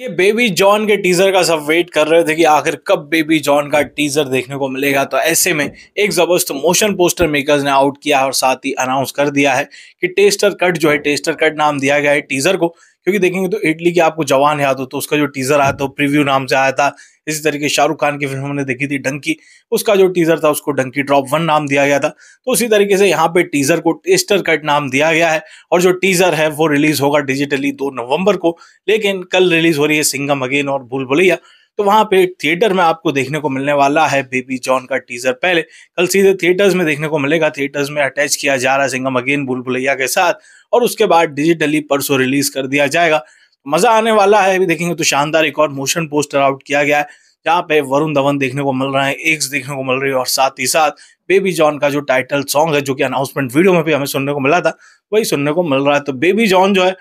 ये baby John के teaser का सब वेट कर रहे थे कि आखिर कब बेबी जॉन का टीजर देखने को मिलेगा तो ऐसे में एक जबरदस्त मोशन पोस्टर मेकर्स ने आउट किया और साथ ही अनाउंस कर दिया है कि टेस्टर कट जो है टेस्टर कट नाम दिया गया है टीजर को क्योंकि देखेंगे तो इटली की आपको जवान याद हो तो उसका जो टीजर आया था प्रीव्यू नाम से आया था इसी तरीके शाहरुख खान की फिल्म हमने देखी थी डंकी उसका जो टीजर था उसको डंकी ड्रॉप वन नाम दिया गया था तो उसी तरीके से यहाँ पे टीजर को टेस्टर कट नाम दिया गया है और जो टीजर है वो रिलीज होगा डिजिटली दो नवंबर को लेकिन कल रिलीज हो रही है सिंगम अगेन और भूल भुलैया तो वहां पे थिएटर में आपको देखने को मिलने वाला है बेबी जॉन का टीजर पहले कल सीधे थिएटर्स में देखने को मिलेगा थिएटर्स में अटैच किया जा रहा सिंगम अगेन भूल भुलैया के साथ और उसके बाद डिजिटली परसों रिलीज कर दिया जाएगा मजा आने वाला है अभी देखेंगे तो शानदार एक और मोशन पोस्टर आउट किया गया है जहाँ पे वरुण धवन देखने को मिल रहा है एग्स देखने को मिल रही है और साथ ही साथ बेबी जॉन का जो टाइटल सॉन्ग है जो कि अनाउंसमेंट वीडियो में भी हमें सुनने को मिला था वही सुनने को मिल रहा है तो बेबी जॉन जो है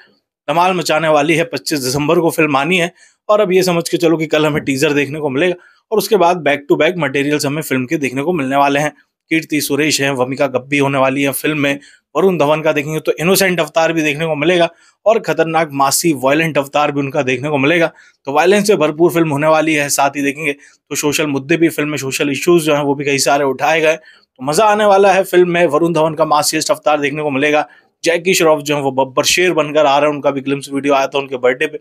धमाल मचाने वाली है पच्चीस दिसंबर को फिल्म आनी है और अब ये समझ के चलो कि कल हमें टीजर देखने को मिलेगा और उसके बाद बैक टू बैक मटेरियल्स हमें फिल्म के देखने को मिलने वाले हैं कीर्ति सुरेश है वमिका गब्बी होने वाली है फिल्म में वरुण धवन का देखेंगे तो इनोसेंट अवतार भी देखने को मिलेगा और खतरनाक मासी वायलेंट अवतार भी उनका देखने को मिलेगा तो वायलेंस से भरपूर फिल्म होने वाली है साथ ही देखेंगे तो सोशल मुद्दे भी फिल्म में सोशल इश्यूज जो हैं वो भी कई सारे उठाए गए तो मजा आने वाला है फिल्म में वरुण धवन का मासीस्ट अवतार देखने को मिलेगा जैकी श्रॉफ जो है वो बब्बर शेर बनकर आ रहे हैं उनका भी ग्लिम्स वीडियो आया था उनके बर्थडे पे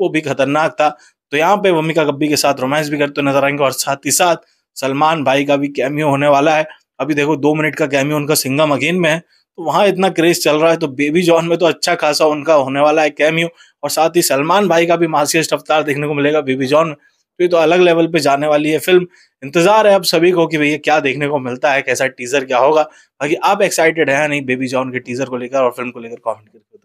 वो भी खतरनाक था तो यहाँ पे वमिका गब्बी के साथ रोमांस भी करते नजर आएंगे और साथ ही साथ सलमान भाई का भी कैमियो होने वाला है अभी देखो दो मिनट का कैमियो उनका सिंगम अगेन में है तो वहाँ इतना क्रेज चल रहा है तो बेबी जॉन में तो अच्छा खासा उनका होने वाला है कैमियो और साथ ही सलमान भाई का भी मासियस्ट अवतार देखने को मिलेगा बेबी जॉन में तो ये तो अलग लेवल पे जाने वाली है फिल्म इंतजार है अब सभी को कि भैया क्या देखने को मिलता है कैसा टीजर क्या होगा बाकी आप एक्साइटेड है नहीं बेबी जॉन के टीजर को लेकर और फिल्म को लेकर कॉमेंट करके